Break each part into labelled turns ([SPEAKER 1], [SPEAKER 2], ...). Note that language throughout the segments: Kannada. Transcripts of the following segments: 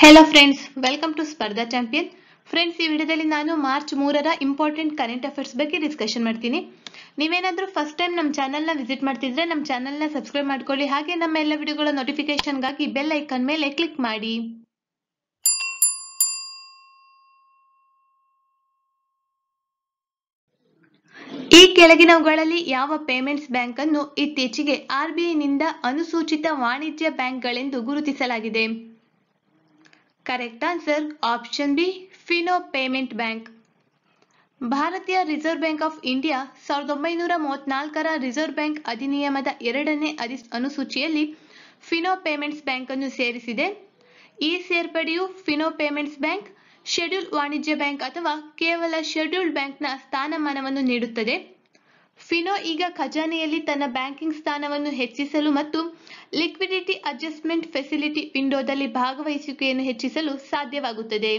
[SPEAKER 1] Hello friends welcome to Spardha champion friends ಈ ವಿಡಿಯೋದಲ್ಲಿ ನಾನು ಮಾರ್ಚ್ ಮೂರರ ಇಂಪಾರ್ಟೆಂಟ್ ಕರೆಂಟ್ ಅಫೇರ್ಸ್ ಬಗ್ಗೆ ಡಿಸ್ಕಷನ್ ಮಾಡ್ತೀನಿ ನೀವೇನಾದರೂ ಫಸ್ಟ್ ಟೈಮ್ ನಮ್ಮ ಚಾನಲ್ನ ವಿಸಿಟ್ ಮಾಡ್ತಿದ್ರೆ ನಮ್ಮ ಚಾನಲ್ನ ಸಬ್ಸ್ಕ್ರೈಬ್ ಮಾಡ್ಕೊಳ್ಳಿ ಹಾಗೆ ನಮ್ಮ ಎಲ್ಲ ವಿಡಿಯೋಗಳ ನೋಟಿಫಿಕೇಶನ್ಗಾಗಿ ಬೆಲ್ ಐಕನ್ ಮೇಲೆ ಕ್ಲಿಕ್ ಮಾಡಿ ಈ ಕೆಳಗಿನವುಗಳಲ್ಲಿ ಯಾವ ಪೇಮೆಂಟ್ಸ್ ಬ್ಯಾಂಕ್ ಅನ್ನು ಇತ್ತೀಚೆಗೆ ಆರ್ಬಿಐನಿಂದ ಅನುಸೂಚಿತ ವಾಣಿಜ್ಯ ಬ್ಯಾಂಕ್ಗಳೆಂದು ಗುರುತಿಸಲಾಗಿದೆ correct answer option B Fino payment bank ಭಾರತೀಯ ರಿಸರ್ವ್ ಬ್ಯಾಂಕ್ ಆಫ್ ಇಂಡಿಯಾ ಸಾವಿರದ ಒಂಬೈನೂರ ಮೂವತ್ನಾಲ್ಕರ ರಿಸರ್ವ್ ಬ್ಯಾಂಕ್ ಅಧಿನಿಯಮದ ಎರಡನೇ ಅಧಿ ಅನುಸೂಚಿಯಲ್ಲಿ ಫಿನೋ ಪೇಮೆಂಟ್ಸ್ ಬ್ಯಾಂಕ್ ಅನ್ನು ಸೇರಿಸಿದೆ ಈ ಸೇರ್ಪಡೆಯು ಫಿನೋ ಪೇಮೆಂಟ್ಸ್ ಬ್ಯಾಂಕ್ ಶೆಡ್ಯೂಲ್ಡ್ ವಾಣಿಜ್ಯ ಬ್ಯಾಂಕ್ ಅಥವಾ ಕೇವಲ ಶೆಡ್ಯೂಲ್ಡ್ ಬ್ಯಾಂಕ್ನ ಸ್ಥಾನಮಾನವನ್ನು ನೀಡುತ್ತದೆ ಫಿನೋ ಈಗ ಖಜಾನೆಯಲ್ಲಿ ತನ್ನ ಬ್ಯಾಂಕಿಂಗ್ ಸ್ಥಾನವನ್ನು ಹೆಚ್ಚಿಸಲು ಮತ್ತು ಲಿಕ್ವಿಡಿಟಿ ಅಡ್ಜಸ್ಟ್ಮೆಂಟ್ ಫೆಸಿಲಿಟಿ ವಿಂಡೋದಲ್ಲಿ ಭಾಗವಹಿಸುವಿಕೆಯನ್ನು ಹೆಚ್ಚಿಸಲು ಸಾಧ್ಯವಾಗುತ್ತದೆ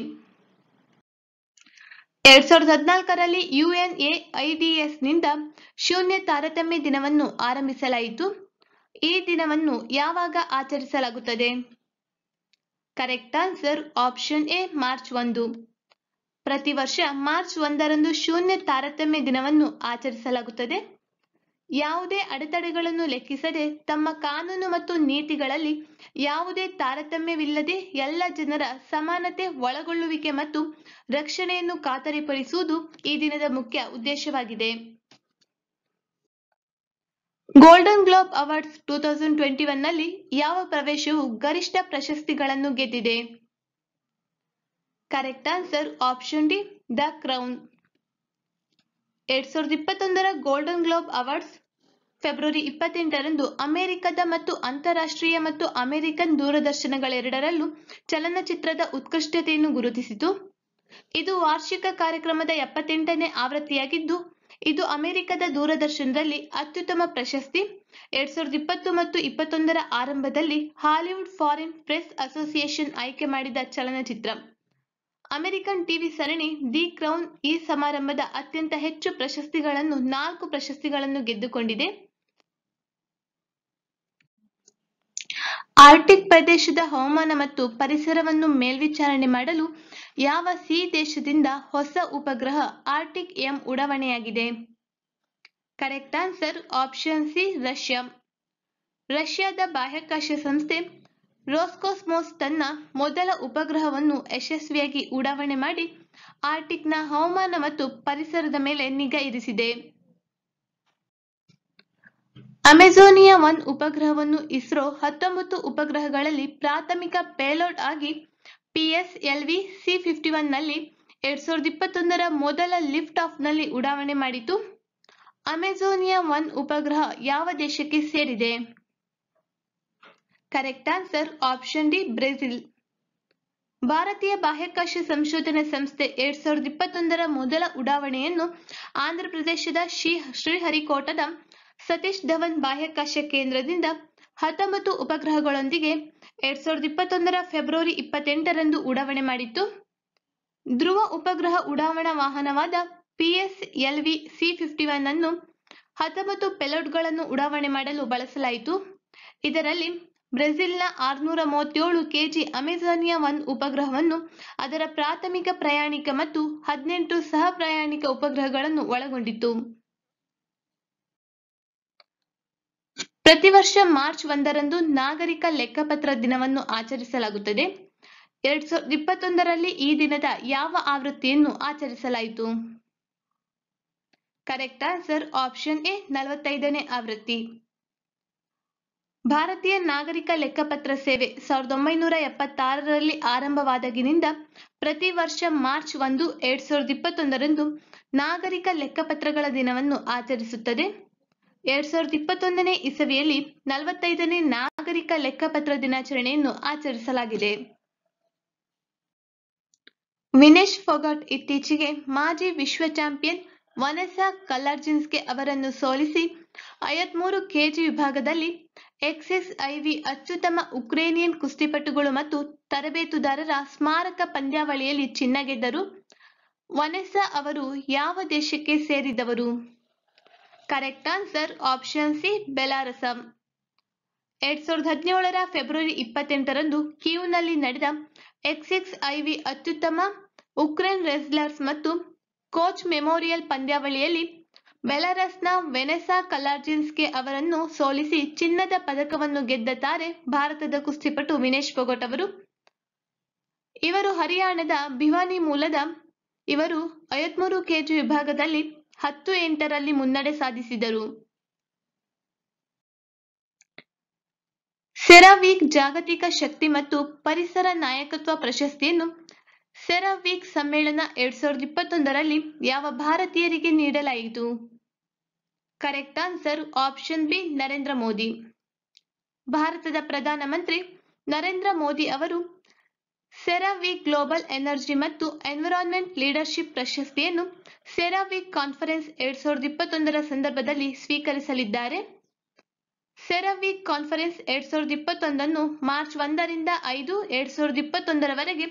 [SPEAKER 1] ಎರಡ್ ಸಾವಿರದ ಹದಿನಾಲ್ಕರಲ್ಲಿ ಯುಎನ್ಎ ಐಡಿಎಸ್ನಿಂದ ಶೂನ್ಯ ತಾರತಮ್ಯ ದಿನವನ್ನು ಆರಂಭಿಸಲಾಯಿತು ಈ ದಿನವನ್ನು ಯಾವಾಗ ಆಚರಿಸಲಾಗುತ್ತದೆ correct answer option A March ಒಂದು ಪ್ರತಿ ವರ್ಷ ಮಾರ್ಚ್ ಒಂದರಂದು ಶೂನ್ಯ ತಾರತಮ್ಯ ದಿನವನ್ನು ಆಚರಿಸಲಾಗುತ್ತದೆ ಯಾವುದೇ ಅಡೆತಡೆಗಳನ್ನು ಲೆಕ್ಕಿಸದೆ ತಮ್ಮ ಕಾನೂನು ಮತ್ತು ನೀತಿಗಳಲ್ಲಿ ಯಾವುದೇ ತಾರತಮ್ಯವಿಲ್ಲದೆ ಎಲ್ಲ ಜನರ ಸಮಾನತೆ ಒಳಗೊಳ್ಳುವಿಕೆ ಮತ್ತು ರಕ್ಷಣೆಯನ್ನು ಖಾತರಿಪಡಿಸುವುದು ಈ ದಿನದ ಮುಖ್ಯ ಉದ್ದೇಶವಾಗಿದೆ golden globe awards two thousand twenty ಒನ್ನಲ್ಲಿ ಯಾವ ಪ್ರವೇಶವು ಗರಿಷ್ಠ ಪ್ರಶಸ್ತಿಗಳನ್ನು ಗೆದ್ದಿದೆ correct answer option D the crown ಎರಡ್ ಸಾವಿರದ ಇಪ್ಪತ್ತೊಂದರ ಗೋಲ್ಡನ್ ಗ್ಲೋಬ್ ಅವಾರ್ಡ್ಸ್ ಫೆಬ್ರವರಿ ಇಪ್ಪತ್ತೆಂಟರಂದು ಅಮೆರಿಕದ ಮತ್ತು ಅಂತಾರಾಷ್ಟ್ರೀಯ ಮತ್ತು ಅಮೆರಿಕನ್ ದೂರದರ್ಶನಗಳೆರಡರಲ್ಲೂ ಚಲನಚಿತ್ರದ ಉತ್ಕೃಷ್ಟತೆಯನ್ನು ಗುರುತಿಸಿತು ಇದು ವಾರ್ಷಿಕ ಕಾರ್ಯಕ್ರಮದ ಎಪ್ಪತ್ತೆಂಟನೇ ಆವೃತ್ತಿಯಾಗಿದ್ದು ಇದು ಅಮೆರಿಕದ ದೂರದರ್ಶನದಲ್ಲಿ ಅತ್ಯುತ್ತಮ ಪ್ರಶಸ್ತಿ ಎರಡ್ ಸಾವಿರದ ಇಪ್ಪತ್ತು ಮತ್ತು ಇಪ್ಪತ್ತೊಂದರ ಆರಂಭದಲ್ಲಿ ಹಾಲಿವುಡ್ ಫಾರಿನ್ ಪ್ರೆಸ್ ಅಸೋಸಿಯೇಷನ್ ಆಯ್ಕೆ ಮಾಡಿದ ಚಲನಚಿತ್ರ ಅಮೆರಿಕನ್ ಟಿವಿ ಸರಣಿ ದಿ ಕ್ರೌನ್ ಈ ಸಮಾರಂಭದ ಅತ್ಯಂತ ಹೆಚ್ಚು ಪ್ರಶಸ್ತಿಗಳನ್ನು ನಾಲ್ಕು ಪ್ರಶಸ್ತಿಗಳನ್ನು ಗೆದ್ದುಕೊಂಡಿದೆ ಆರ್ಟಿಕ್ ಪ್ರದೇಶದ ಹವಾಮಾನ ಮತ್ತು ಪರಿಸರವನ್ನು ಮೇಲ್ವಿಚಾರಣೆ ಮಾಡಲು ಯಾವ ಸಿ ದೇಶದಿಂದ ಹೊಸ ಉಪಗ್ರಹ ಆರ್ಟಿಕ್ ಎಂ ಉಡಾವಣೆಯಾಗಿದೆ correct answer option C Russia ರಷ್ಯಾದ ಬಾಹ್ಯಾಕಾಶ ಸಂಸ್ಥೆ ರೋಸ್ಕೋಸ್ಮೋಸ್ ತನ್ನ ಮೊದಲ ಉಪಗ್ರಹವನ್ನು ಯಶಸ್ವಿಯಾಗಿ ಉಡಾವಣೆ ಮಾಡಿ ಆರ್ಟಿಕ್ನ ಹವಾಮಾನ ಮತ್ತು ಪರಿಸರದ ಮೇಲೆ ನಿಗಾ ಇರಿಸಿದೆ ಅಮೆಜೋನಿಯಾ ಒನ್ ಉಪಗ್ರಹವನ್ನು ಇಸ್ರೋ ಹತ್ತೊಂಬತ್ತು ಉಪಗ್ರಹಗಳಲ್ಲಿ ಪ್ರಾಥಮಿಕ ಪೇಲೋಡ್ ಆಗಿ ಪಿಎಸ್ಎಲ್ವಿ ಸಿ ಫಿಫ್ಟಿ ಒನ್ನಲ್ಲಿ ನಲ್ಲಿ ಎರಡ್ ಸಾವಿರದ ಇಪ್ಪತ್ತೊಂದರ ಮೊದಲ ಲಿಫ್ಟ್ ಆಫ್ ನಲ್ಲಿ ಉಡಾವಣೆ ಮಾಡಿತು ಅಮೆಜೋನಿಯಾ ಒನ್ ಉಪಗ್ರಹ ಯಾವ ದೇಶಕ್ಕೆ ಸೇರಿದೆ correct answer option D Brazil ಭಾರತೀಯ ಬಾಹ್ಯಾಕಾಶ ಸಂಶೋಧನೆ ಸಂಸ್ಥೆ ಎರಡ್ ಸಾವಿರದ ಇಪ್ಪತ್ತೊಂದರ ಮೊದಲ ಉಡಾವಣೆಯನ್ನು ಆಂಧ್ರಪ್ರದೇಶದ ಶ್ರೀ ಶ್ರೀಹರಿಕೋಟದ ಸತೀಶ್ ಧವನ್ ಬಾಹ್ಯಾಕಾಶ ಕೇಂದ್ರದಿಂದ ಹತ್ತೊಂಬತ್ತು ಉಪಗ್ರಹಗಳೊಂದಿಗೆ ಎರಡ್ ಸಾವಿರದ ಇಪ್ಪತ್ತೊಂದರ ಫೆಬ್ರವರಿ ಇಪ್ಪತ್ತೆಂಟರಂದು ಉಡಾವಣೆ ಮಾಡಿತ್ತು ಧ್ರುವ ಉಪಗ್ರಹ ಉಡಾವಣಾ ವಾಹನವಾದ P S L V C fifty one ಅನ್ನು ಹತ್ತೊಂಬತ್ತು ಪೆಲೋಟ್ಗಳನ್ನು ಉಡಾವಣೆ ಮಾಡಲು ಬಳಸಲಾಯಿತು ಇದರಲ್ಲಿ ಬ್ರೆಜಿಲ್ನ ಆರುನೂರ ಮೂವತ್ತೇಳು ಕೆಜಿ ಅಮೆಜಾನಿಯಾ ಒನ್ ಉಪಗ್ರಹವನ್ನು ಅದರ ಪ್ರಾಥಮಿಕ ಪ್ರಯಾಣಿಕ ಮತ್ತು ಹದಿನೆಂಟು ಸಹ ಪ್ರಯಾಣಿಕ ಉಪಗ್ರಹಗಳನ್ನು ಒಳಗೊಂಡಿತ್ತು ಪ್ರತಿ ವರ್ಷ ಮಾರ್ಚ್ ಒಂದರಂದು ನಾಗರಿಕ ಲೆಕ್ಕಪತ್ರ ದಿನವನ್ನು ಆಚರಿಸಲಾಗುತ್ತದೆ ಎರಡ್ ಸಾವಿರದ ಇಪ್ಪತ್ತೊಂದರಲ್ಲಿ ಈ ದಿನದ ಯಾವ ಆವೃತ್ತಿಯನ್ನು ಆಚರಿಸಲಾಯಿತು ಕರೆಕ್ಟ್ ಆನ್ಸರ್ ಆಪ್ಷನ್ ಎ ನಲವತ್ತೈದನೇ ಆವೃತ್ತಿ ಭಾರತೀಯ ನಾಗರಿಕ ಲೆಕ್ಕಪತ್ರ ಸೇವೆ ಸಾವಿರದ ಒಂಬೈನೂರ ಎಪ್ಪತ್ತಾರರಲ್ಲಿ ಆರಂಭವಾದಾಗಿನಿಂದ ಪ್ರತಿ ವರ್ಷ ಮಾರ್ಚ್ ಒಂದು ಎರಡ್ ಸಾವಿರದ ಇಪ್ಪತ್ತೊಂದರಂದು ನಾಗರಿಕ ಲೆಕ್ಕಪತ್ರಗಳ ದಿನವನ್ನು ಆಚರಿಸುತ್ತದೆ ಎರಡ್ ಸಾವಿರದ ಇಪ್ಪತ್ತೊಂದನೇ ಇಸವಿಯಲ್ಲಿ ನಲವತ್ತೈದನೇ ನಾಗರಿಕ ಲೆಕ್ಕಪತ್ರ ದಿನಾಚರಣೆಯನ್ನು ಆಚರಿಸಲಾಗಿದೆ ವಿನೇಶ್ ಫೊಗಾಟ್ ಇತ್ತೀಚೆಗೆ ಮಾಜಿ ವಿಶ್ವ ಚಾಂಪಿಯನ್ ವನೆಸಾ ಗೆ ಅವರನ್ನು ಸೋಲಿಸಿ ಮೂರು ಕೆಜಿ ವಿಭಾಗದಲ್ಲಿ ಎಕ್ಸ್ಎಸ್ಐವಿ ಅತ್ಯುತ್ತಮ ಉಕ್ರೇನಿಯನ್ ಕುಸ್ತಿಪಟುಗಳು ಮತ್ತು ತರಬೇತುದಾರರ ಸ್ಮಾರಕ ಪಂದ್ಯಾವಳಿಯಲ್ಲಿ ಚಿನ್ನ ಗೆದ್ದರು ವನೆಸಾ ಅವರು ಯಾವ ದೇಶಕ್ಕೆ ಸೇರಿದವರು correct answer option C Belarus ಎರಡ್ ಸಾವಿರದ ಹದಿನೇಳರ ಫೆಬ್ರವರಿ ಇಪ್ಪತ್ತೆಂಟರಂದು ಕ್ಯೂನಲ್ಲಿ ನಡೆದ ಎಕ್ಸ್ಎಕ್ಸ್ ಐವಿ ಅತ್ಯುತ್ತಮ ಉಕ್ರೇನ್ ರೆಸ್ಲರ್ಸ್ ಮತ್ತು ಕೋಚ್ ಮೆಮೋರಿಯಲ್ ಪಂದ್ಯಾವಳಿಯಲ್ಲಿ ಬೆಲಾರಸ್ನ ವೆನೆಸಾ ಕಲಾರ್ಜಿನ್ಸ್ಕೆ ಅವರನ್ನು ಸೋಲಿಸಿ ಚಿನ್ನದ ಪದಕವನ್ನು ಗೆದ್ದ ತಾರೆ ಭಾರತದ ಕುಸ್ತಿಪಟು ವಿನೇಶ್ ಪೊಗೊಟ್ ಅವರು. ಇವರು ಹರಿಯಾಣದ ಭಿವಾನಿ ಮೂಲದ. ಇವರು ಐವತ್ಮೂರು ಕೆಜಿ ವಿಭಾಗದಲ್ಲಿ ಹತ್ತು-ಎಂಟರಲ್ಲಿ ಮುನ್ನಡೆ ಸಾಧಿಸಿದರು. ಸೆರಾವೀಕ್ ಜಾಗತಿಕ ಶಕ್ತಿ ಮತ್ತು ಪರಿಸರ ನಾಯಕತ್ವ ಪ್ರಶಸ್ತಿಯನ್ನು ಸೆರಾವೀಕ್ ಸಮ್ಮೇಳನ ಎರಡ್ ಸಾವಿರದ ಇಪ್ಪತ್ತೊಂದರಲ್ಲಿ ಯಾವ ಭಾರತೀಯರಿಗೆ ನೀಡಲಾಯಿತು correct answer option B Narendra Modi ಭಾರತದ ಪ್ರಧಾನಮಂತ್ರಿ ನರೇಂದ್ರ ಮೋದಿ ಅವರು ಸೆರಾವೀಕ್ ಗ್ಲೋಬಲ್ ಎನರ್ಜಿ ಮತ್ತು ಎನ್ವಿರಾನ್ಮೆಂಟ್ ಲೀಡರ್ಶಿಪ್ ಪ್ರಶಸ್ತಿಯನ್ನು ಸೆರಾವೀಕ್ ಕಾನ್ಫರೆನ್ಸ್ ಎರಡ್ ಸಾವಿರದ ಇಪ್ಪತ್ತೊಂದರ ಸಂದರ್ಭದಲ್ಲಿ ಸ್ವೀಕರಿಸಲಿದ್ದಾರೆ ಸೆರಾವೀಕ್ ಕಾನ್ಫರೆನ್ಸ್ ಎರಡ್ ಸಾವಿರದ ಇಪ್ಪತ್ತೊಂದನ್ನು ಮಾರ್ಚ್ ಒಂದರಿಂದ ಐದು ಎರಡ್ ಸಾವಿರದ ಇಪ್ಪತ್ತೊಂದರವರೆಗೆ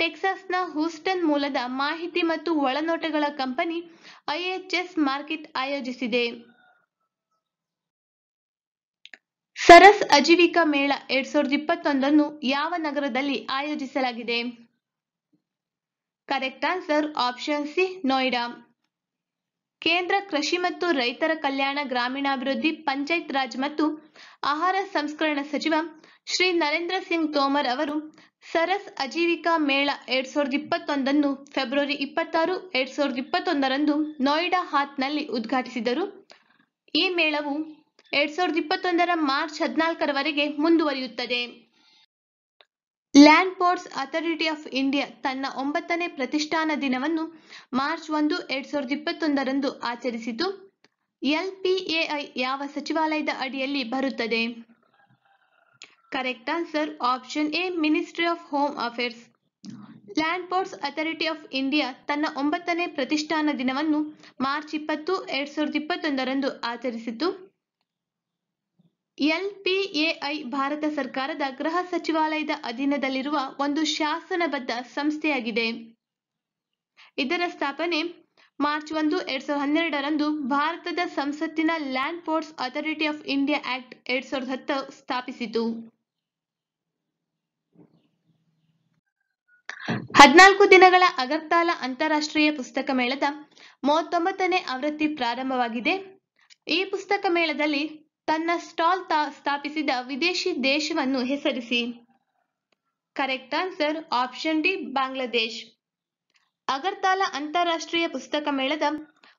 [SPEAKER 1] ಟೆಕ್ಸಾಸ್ನ ಹೂಸ್ಟನ್ ಮೂಲದ ಮಾಹಿತಿ ಮತ್ತು ಒಳನೋಟಗಳ ಕಂಪನಿ ಐಎಚ್ಎಸ್ ಮಾರ್ಕೆಟ್ ಆಯೋಜಿಸಿದೆ ಸರಸ್ ಅಜೀವಿಕಾ ಮೇಳ ಎರಡ್ ಸಾವಿರದ ಇಪ್ಪತ್ತೊಂದನ್ನು ಯಾವ ನಗರದಲ್ಲಿ ಆಯೋಜಿಸಲಾಗಿದೆ correct answer option C Noida ಕೇಂದ್ರ ಕೃಷಿ ಮತ್ತು ರೈತರ ಕಲ್ಯಾಣ ಗ್ರಾಮೀಣಾಭಿವೃದ್ಧಿ ಪಂಚಾಯತ್ ರಾಜ್ ಮತ್ತು ಆಹಾರ ಸಂಸ್ಕರಣಾ ಸಚಿವ ಶ್ರೀ ನರೇಂದ್ರ ಸಿಂಗ್ ತೋಮರ್ ಅವರು ಸರಸ್ ಅಜೀವಿಕಾ ಮೇಳ ಎರಡ್ ಸಾವಿರದ ಇಪ್ಪತ್ತೊಂದನ್ನು ಫೆಬ್ರವರಿ ಇಪ್ಪತ್ತಾರು ಎರಡ್ ಸಾವಿರದ ಇಪ್ಪತ್ತೊಂದರಂದು ನೋಯ್ಡಾ ಹಾತ್ನಲ್ಲಿ ಉದ್ಘಾಟಿಸಿದರು ಈ ಮೇಳವು ಎರಡ್ ಸಾವಿರದ ಇಪ್ಪತ್ತೊಂದರ ಮಾರ್ಚ್ ಹದಿನಾಲ್ಕರವರೆಗೆ ಮುಂದುವರಿಯುತ್ತದೆ land ports authority of India ತನ್ನ ಒಂಬತ್ತನೇ ಪ್ರತಿಷ್ಠಾನ ದಿನವನ್ನು ಮಾರ್ಚ್ ಒಂದು ಎರಡ್ ಸಾವಿರದ ಇಪ್ಪತ್ತೊಂದರಂದು ಆಚರಿಸಿತು ಎಲ್ಪಿಎಐ ಯಾವ ಸಚಿವಾಲಯದ ಅಡಿಯಲ್ಲಿ ಬರುತ್ತದೆ correct answer option A ministry of home affairs land ports authority of India ತನ್ನ ಒಂಬತ್ತನೇ ಪ್ರತಿಷ್ಠಾನ ದಿನವನ್ನು ಮಾರ್ಚ್ ಇಪ್ಪತ್ತು ಎರಡ್ ಸಾವಿರದ ಇಪ್ಪತ್ತೊಂದರಂದು ಆಚರಿಸಿತು ಎಲ್ಪಿಎಐ ಭಾರತ ಸರ್ಕಾರದ ಗೃಹ ಸಚಿವಾಲಯದ ಅಧೀನದಲ್ಲಿರುವ ಒಂದು ಶಾಸನಬದ್ಧ ಸಂಸ್ಥೆಯಾಗಿದೆ ಇದರ ಸ್ಥಾಪನೆ ಮಾರ್ಚ್ ಒಂದು ಎರಡ್ ಸಾವಿರದ ಹನ್ನೆರಡರಂದು ಭಾರತದ ಸಂಸತ್ತಿನ land ports authority of India act ಎರಡ್ ಸಾವಿರದ ಹತ್ತು ಸ್ಥಾಪಿಸಿತು ಹದಿನಾಲ್ಕು ದಿನಗಳ ಅಗರ್ತಾಲ ಅಂತಾರಾಷ್ಟ್ರೀಯ ಪುಸ್ತಕ ಮೇಳದ ಮೂವತ್ತೊಂಬತ್ತನೇ ಆವೃತ್ತಿ ಪ್ರಾರಂಭವಾಗಿದೆ ಈ ಪುಸ್ತಕ ಮೇಳದಲ್ಲಿ ತನ್ನ ಸ್ಟಾಲ್ ಸ್ಥಾಪಿಸಿದ ವಿದೇಶಿ ದೇಶವನ್ನು ಹೆಸರಿಸಿ correct answer option D Bangladesh Agartala ಅಂತಾರಾಷ್ಟ್ರೀಯ ಪುಸ್ತಕ ಮೇಳದ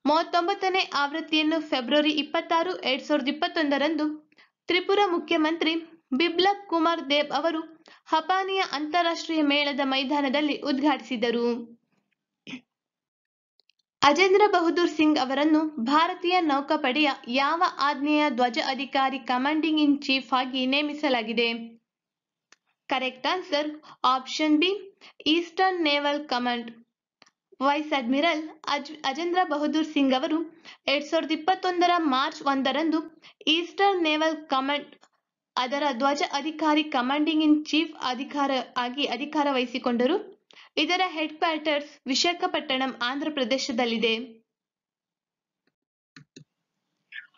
[SPEAKER 1] ಮೂವತ್ತೊಂಬತ್ತನೇ ಆವೃತ್ತಿಯನ್ನು ಫೆಬ್ರವರಿ ಇಪ್ಪತ್ತಾರು ಎರಡ್ ಸಾವಿರದ ಇಪ್ಪತ್ತೊಂದರಂದು ತ್ರಿಪುರ ಮುಖ್ಯಮಂತ್ರಿ ಬಿಪ್ಲಬ್ ಕುಮಾರ್ ದೇವ್ ಅವರು ಹಪಾನಿಯ ಅಂತಾರಾಷ್ಟ್ರೀಯ ಮೇಳದ ಮೈದಾನದಲ್ಲಿ ಉದ್ಘಾಟಿಸಿದರು ಅಜೇಂದ್ರ ಬಹದ್ದೂರ್ ಸಿಂಗ್ ಅವರನ್ನು ಭಾರತೀಯ ನೌಕಾಪಡೆಯ ಯಾವ ಆಜ್ಞೆಯ ಧ್ವಜ ಅಧಿಕಾರಿ ಕಮಾಂಡಿಂಗ್ ಇನ್ ಚೀಫ್ ಆಗಿ ನೇಮಿಸಲಾಗಿದೆ correct answer option B eastern naval command vice admiral ಅಜ್ ಅಜೇಂದ್ರ ಬಹದ್ದೂರ್ ಸಿಂಗ್ ಅವರು ಎರಡ್ ಸಾವಿರದ ಇಪ್ಪತ್ತೊಂದರ ಮಾರ್ಚ್ ಒಂದರಂದು ಈಸ್ಟರ್ನ್ ನೇವಲ್ ಕಮಾಂಡ್ ಅದರ ಧ್ವಜ ಅಧಿಕಾರಿ ಕಮಾಂಡಿಂಗ್ ಇನ್ ಚೀಫ್ ಅಧಿಕಾರ ಆಗಿ ಅಧಿಕಾರ ವಹಿಸಿಕೊಂಡರು ಇದರ ಹೆಡ್ ಕ್ವಾರ್ಟರ್ಸ್ ವಿಶಾಖಪಟ್ಟಣಂ ಆಂಧ್ರಪ್ರದೇಶದಲ್ಲಿದೆ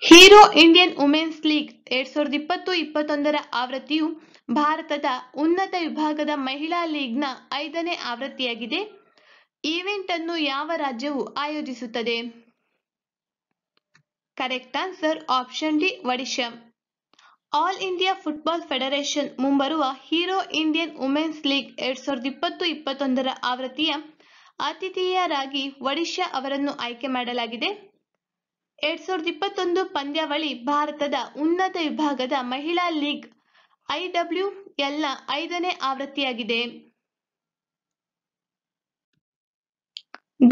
[SPEAKER 1] ಹೀರೋ ಇಂಡಿಯನ್ ವುಮೆನ್ಸ್ ಲೀಗ್ ಎರಡ್ ಸಾವಿರದ ಇಪ್ಪತ್ತು ಇಪ್ಪತ್ತೊಂದರ ಆವೃತ್ತಿಯು ಭಾರತದ ಉನ್ನತ ವಿಭಾಗದ ಮಹಿಳಾ ಲೀಗ್ನ ಐದನೇ ಆವೃತ್ತಿಯಾಗಿದೆ ಈವೆಂಟ್ ಅನ್ನು ಯಾವ ರಾಜ್ಯವು ಆಯೋಜಿಸುತ್ತದೆ correct answer option D Odisha all India football federation ಮುಂಬರುವ ಹೀರೋ ಇಂಡಿಯನ್ ವುಮೆನ್ಸ್ ಲೀಗ್ ಎರಡ್ ಸಾವಿರದ ಇಪ್ಪತ್ತು ಇಪ್ಪತ್ತೊಂದರ ಆವೃತ್ತಿಯ ಆತಿಥೇಯರಾಗಿ ಒಡಿಶಾ ಅವರನ್ನು ಆಯ್ಕೆ ಮಾಡಲಾಗಿದೆ ಎರಡ್ ಸಾವಿರದ ಇಪ್ಪತ್ತೊಂದು ಪಂದ್ಯಾವಳಿ ಭಾರತದ ಉನ್ನತ ವಿಭಾಗದ ಮಹಿಳಾ ಲೀಗ್ ಐಡಬ್ಲ್ಯೂ ಎಲ್ನ ಐದನೇ ಆವೃತ್ತಿಯಾಗಿದೆ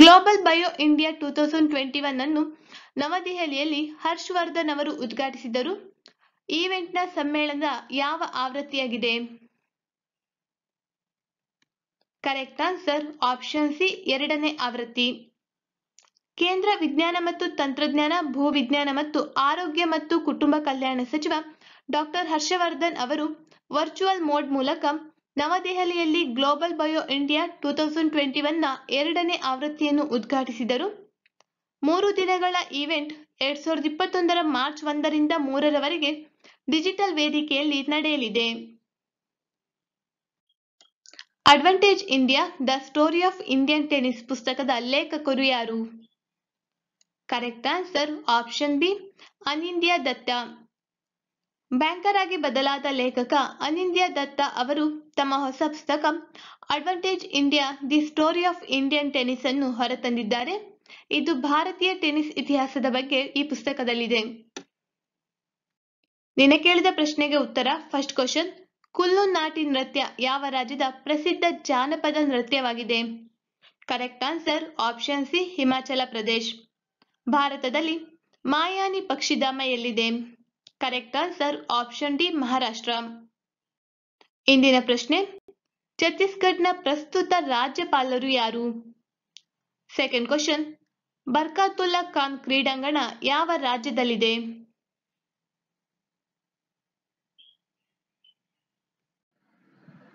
[SPEAKER 1] global bio India two thousand twenty one ಅನ್ನು ನವದೆಹಲಿಯಲ್ಲಿ ಹರ್ಷವರ್ಧನ್ ಅವರು ಉದ್ಘಾಟಿಸಿದರು ಈವೆಂಟ್ನ ಸಮ್ಮೇಳನದ ಯಾವ ಆವೃತ್ತಿಯಾಗಿದೆ ಕರೆಕ್ಟ್ ಆನ್ಸರ್ ಆಪ್ಷನ್ ಸಿ ಎರಡನೇ ಆವೃತ್ತಿ ಕೇಂದ್ರ ವಿಜ್ಞಾನ ಮತ್ತು ತಂತ್ರಜ್ಞಾನ ಭೂವಿಜ್ಞಾನ ಮತ್ತು ಆರೋಗ್ಯ ಮತ್ತು ಕುಟುಂಬ ಕಲ್ಯಾಣ ಸಚಿವ ಡಾಕ್ಟರ್ ಹರ್ಷವರ್ಧನ್ ಅವರು ವರ್ಚುವಲ್ ಮೋಡ್ ಮೂಲಕ ನವದೆಹಲಿಯಲ್ಲಿ global bio India two thousand twenty ಒನ್ನ ಎರಡನೇ ಆವೃತ್ತಿಯನ್ನು ಉದ್ಘಾಟಿಸಿದರು ಮೂರು ದಿನಗಳ ಈವೆಂಟ್ ಎರಡ್ ಸಾವಿರದ ಇಪ್ಪತ್ತೊಂದರ ಮಾರ್ಚ್ ಒಂದರಿಂದ ಮೂರರವರೆಗೆ ಡಿಜಿಟಲ್ ವೇದಿಕೆಯಲ್ಲಿ ನಡೆಯಲಿದೆ advantage India the story of Indian tennis ಪುಸ್ತಕದ ಲೇಖಕರು ಯಾರು correct answer option B Anindya Dutta banker ಆಗಿ ಬದಲಾದ ಲೇಖಕ ಅನಿಂದ್ಯಾ ದತ್ತ ಅವರು ತಮ್ಮ ಹೊಸ ಪುಸ್ತಕ advantage India the story of Indian tennis ಅನ್ನು ಹೊರತಂದಿದ್ದಾರೆ ಇದು ಭಾರತೀಯ ಟೆನಿಸ್ ಇತಿಹಾಸದ ಬಗ್ಗೆ ಈ ಪುಸ್ತಕದಲ್ಲಿದೆ ನಿನ್ನೆ ಕೇಳಿದ ಪ್ರಶ್ನೆಗೆ ಉತ್ತರ ಫಸ್ಟ್ ಕ್ವಶನ್ ಕುಲ್ಲು ನಾಟಿ ನೃತ್ಯ ಯಾವ ರಾಜ್ಯದ ಪ್ರಸಿದ್ಧ ಜಾನಪದ ನೃತ್ಯವಾಗಿದೆ correct answer option C Himachal Pradesh ಭಾರತದಲ್ಲಿ ಮಾಯಾನಿ ಪಕ್ಷಿಧಾಮ ಎಲ್ಲಿದೆ correct answer option D Maharashtra ಇಂದಿನ ಪ್ರಶ್ನೆ ಛತ್ತೀಸ್ಗಢನ ಪ್ರಸ್ತುತ ರಾಜ್ಯಪಾಲರು ಯಾರು ಸೆಕೆಂಡ್ ಕ್ವಶನ್ ಬರ್ಕಾತುಲ್ಲಾ ಖಾನ್ ಕ್ರೀಡಾಂಗಣ ಯಾವ ರಾಜ್ಯದಲ್ಲಿದೆ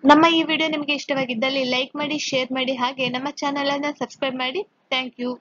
[SPEAKER 1] ನಮ್ಮ ಈ ವಿಡಿಯೋ ನಿಮಗೆ ಇಷ್ಟವಾಗಿದ್ದಲ್ಲಿ ಲೈಕ್ ಮಾಡಿ ಶೇರ್ ಮಾಡಿ ಹಾಗೆ ನಮ್ಮ ಚಾನಲನ್ನು ಸಬ್ಸ್ಕ್ರೈಬ್ ಮಾಡಿ ಥ್ಯಾಂಕ್ ಯು